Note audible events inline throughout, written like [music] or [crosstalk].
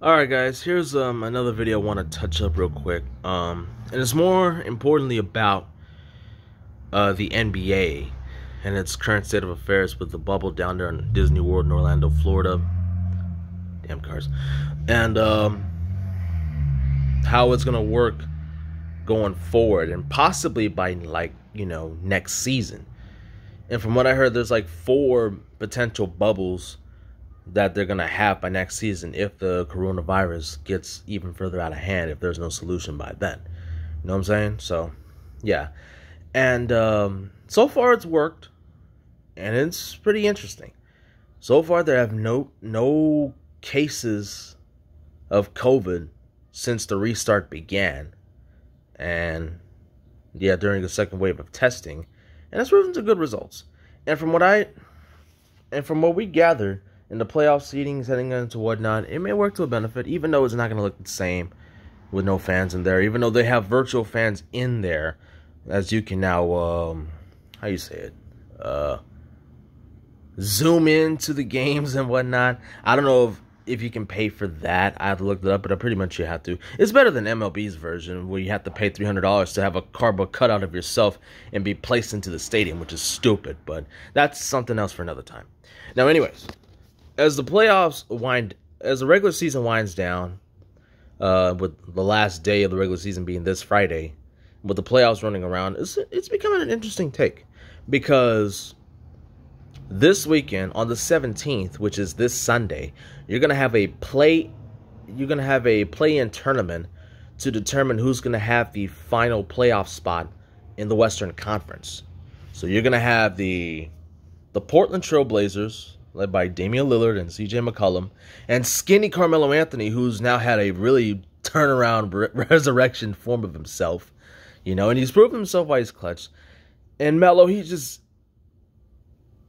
Alright guys, here's um, another video I want to touch up real quick. Um, and it's more importantly about uh, the NBA and its current state of affairs with the bubble down there in Disney World in Orlando, Florida. Damn cars. And um, how it's going to work going forward and possibly by like, you know, next season. And from what I heard, there's like four potential bubbles that they're going to have by next season if the coronavirus gets even further out of hand, if there's no solution by then. You know what I'm saying? So, yeah. And um, so far it's worked, and it's pretty interesting. So far, there have no no cases of COVID since the restart began, and yeah, during the second wave of testing, and that's proven to good results. And from what I, and from what we gathered, in the playoff seedings heading into whatnot, it may work to a benefit, even though it's not going to look the same with no fans in there. Even though they have virtual fans in there, as you can now, um, how you say it, uh, zoom into the games and whatnot. I don't know if if you can pay for that. I have looked it up, but I pretty much you have to. It's better than MLB's version where you have to pay $300 to have a cardboard cutout of yourself and be placed into the stadium, which is stupid, but that's something else for another time. Now, anyways, as the playoffs wind, as the regular season winds down, uh, with the last day of the regular season being this Friday, with the playoffs running around, it's it's becoming an interesting take because this weekend on the 17th, which is this Sunday, you're gonna have a play, you're gonna have a play-in tournament to determine who's gonna have the final playoff spot in the Western Conference. So you're gonna have the the Portland Trailblazers led by Damian Lillard and CJ McCollum, and skinny Carmelo Anthony, who's now had a really turnaround re- [laughs] resurrection form of himself, you know, and he's proven himself by his clutch. And Melo, he just,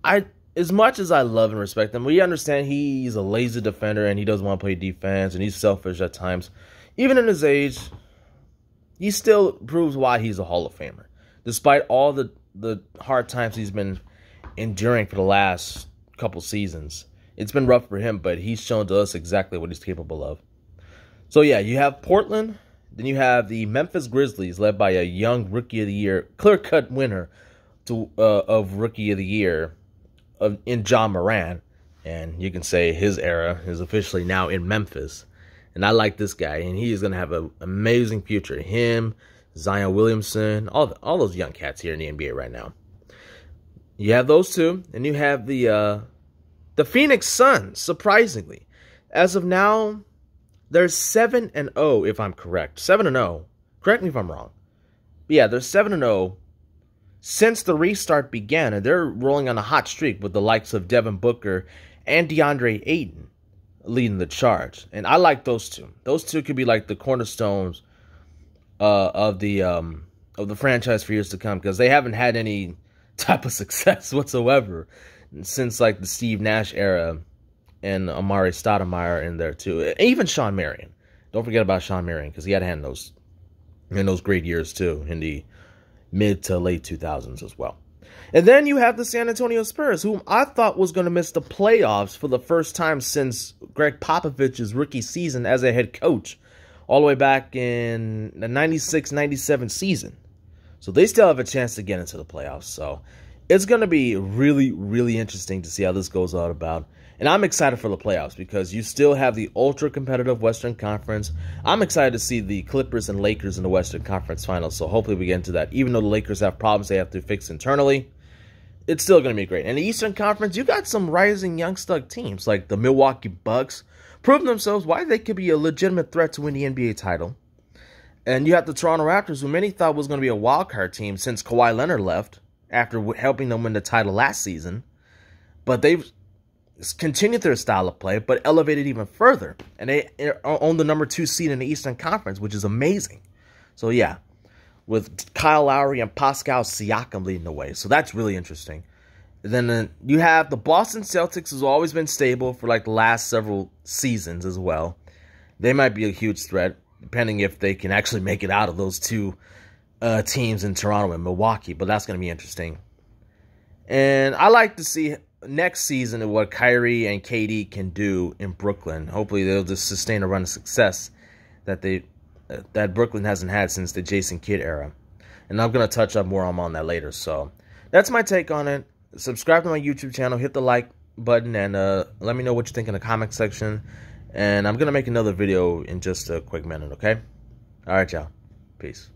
I as much as I love and respect him, we understand he's a lazy defender and he doesn't want to play defense and he's selfish at times. Even in his age, he still proves why he's a Hall of Famer, despite all the the hard times he's been enduring for the last couple seasons. It's been rough for him, but he's shown to us exactly what he's capable of. So yeah, you have Portland, then you have the Memphis Grizzlies, led by a young Rookie of the Year, clear-cut winner to uh, of Rookie of the Year, of, in John Moran, and you can say his era is officially now in Memphis. And I like this guy, and he is going to have an amazing future. Him, Zion Williamson, all the, all those young cats here in the NBA right now. You have those two, and you have the uh, the Phoenix Suns. Surprisingly, as of now, they're seven and zero. Oh, if I'm correct, seven and zero. Oh. Correct me if I'm wrong. But yeah, they're seven and zero oh since the restart began, and they're rolling on a hot streak with the likes of Devin Booker and DeAndre Ayton leading the charge. And I like those two. Those two could be like the cornerstones uh, of the um, of the franchise for years to come because they haven't had any type of success [laughs] whatsoever since like the Steve Nash era and Amari Stoudemire in there too. And even Sean Marion. Don't forget about Sean Marion because he had had those in those great years too in the mid to late 2000s as well. And then you have the San Antonio Spurs, whom I thought was going to miss the playoffs for the first time since Greg Popovich's rookie season as a head coach all the way back in the 96 97 season. So they still have a chance to get into the playoffs. So it's going to be really, really interesting to see how this goes out about. And I'm excited for the playoffs because you still have the ultra competitive Western Conference. I'm excited to see the Clippers and Lakers in the Western Conference Finals. So hopefully we get into that. Even though the Lakers have problems they have to fix internally, it's still going to be great. And the Eastern Conference, you got some rising young stuck teams like the Milwaukee Bucks, proving themselves why they could be a legitimate threat to win the NBA title. And you have the Toronto Raptors, who many thought was going to be a wild card team since Kawhi Leonard left after helping them win the title last season. But they've continued their style of play, but elevated even further. And they eh, own the number two seed in the Eastern Conference, which is amazing. So, yeah, with Kyle Lowry and Pascal Siakam leading the way. So, that's really interesting. then you have the Boston Celtics, who's always been stable for like the last several seasons as well. They might be a huge threat depending if they can actually make it out of those two uh, teams in Toronto and Milwaukee. But that's going to be interesting. And I like to see next season what Kyrie and KD can do in Brooklyn. Hopefully, they'll just sustain a run of success that they uh, that Brooklyn hasn't had since the Jason Kidd era. And I'm gonna touch up more on that later. So that's my take on it. Subscribe to my YouTube channel, hit the like button, and uh, let me know what you think in the comment section. And I'm going to make another video in just a quick minute, okay? Alright, y'all. Peace.